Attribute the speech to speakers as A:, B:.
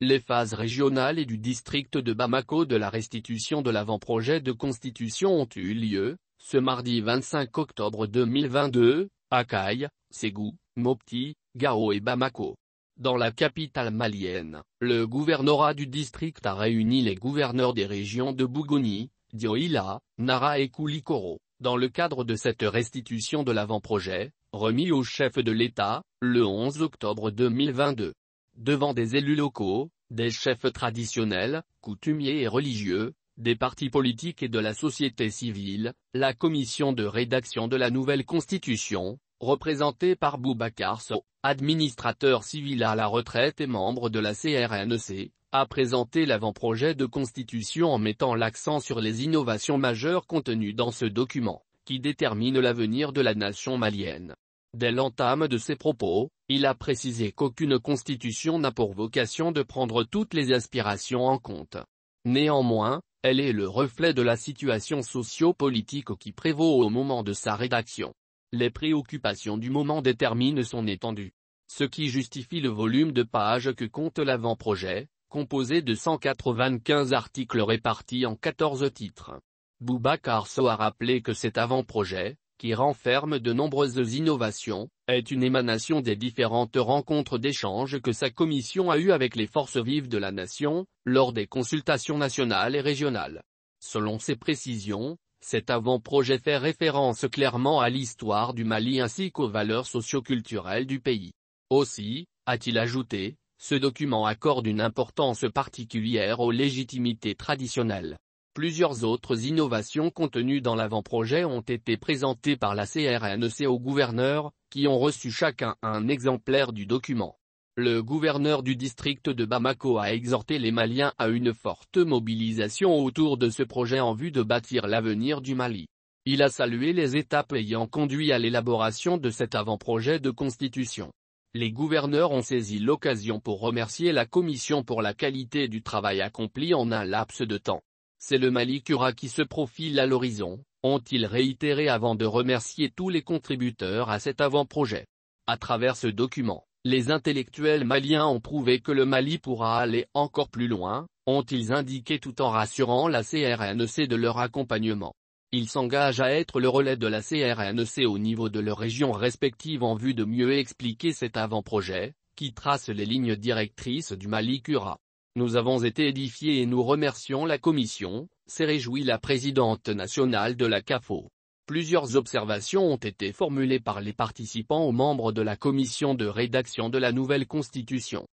A: les phases régionales et du district de Bamako de la restitution de l'avant-projet de constitution ont eu lieu, ce mardi 25 octobre 2022, à Caille, Ségou, Mopti, Gao et Bamako. Dans la capitale malienne, le gouvernorat du district a réuni les gouverneurs des régions de Bougouni, Dioïla, Nara et Koulikoro. Dans le cadre de cette restitution de l'avant-projet, remis au chef de l'État, le 11 octobre 2022 devant des élus locaux, des chefs traditionnels, coutumiers et religieux, des partis politiques et de la société civile, la commission de rédaction de la nouvelle constitution, représentée par Boubacar So, administrateur civil à la retraite et membre de la CRNEC, a présenté l'avant-projet de constitution en mettant l'accent sur les innovations majeures contenues dans ce document, qui détermine l'avenir de la nation malienne. Dès l'entame de ses propos, il a précisé qu'aucune constitution n'a pour vocation de prendre toutes les aspirations en compte. Néanmoins, elle est le reflet de la situation socio-politique qui prévaut au moment de sa rédaction. Les préoccupations du moment déterminent son étendue. Ce qui justifie le volume de pages que compte l'avant-projet, composé de 195 articles répartis en 14 titres. Boubacar Soa a rappelé que cet avant-projet, qui renferme de nombreuses innovations, est une émanation des différentes rencontres d'échanges que sa commission a eues avec les forces vives de la nation, lors des consultations nationales et régionales. Selon ses précisions, cet avant-projet fait référence clairement à l'histoire du Mali ainsi qu'aux valeurs socioculturelles du pays. Aussi, a-t-il ajouté, ce document accorde une importance particulière aux légitimités traditionnelles. Plusieurs autres innovations contenues dans l'avant-projet ont été présentées par la CRNC aux gouverneurs, qui ont reçu chacun un exemplaire du document. Le gouverneur du district de Bamako a exhorté les Maliens à une forte mobilisation autour de ce projet en vue de bâtir l'avenir du Mali. Il a salué les étapes ayant conduit à l'élaboration de cet avant-projet de constitution. Les gouverneurs ont saisi l'occasion pour remercier la Commission pour la qualité du travail accompli en un laps de temps. C'est le mali Malikura qui se profile à l'horizon, ont-ils réitéré avant de remercier tous les contributeurs à cet avant-projet. À travers ce document, les intellectuels maliens ont prouvé que le Mali pourra aller encore plus loin, ont-ils indiqué tout en rassurant la CRNC de leur accompagnement. Ils s'engagent à être le relais de la CRNC au niveau de leurs régions respectives en vue de mieux expliquer cet avant-projet, qui trace les lignes directrices du Mali Cura. Nous avons été édifiés et nous remercions la Commission, s'est réjouie la présidente nationale de la CAFO. Plusieurs observations ont été formulées par les participants aux membres de la commission de rédaction de la nouvelle Constitution.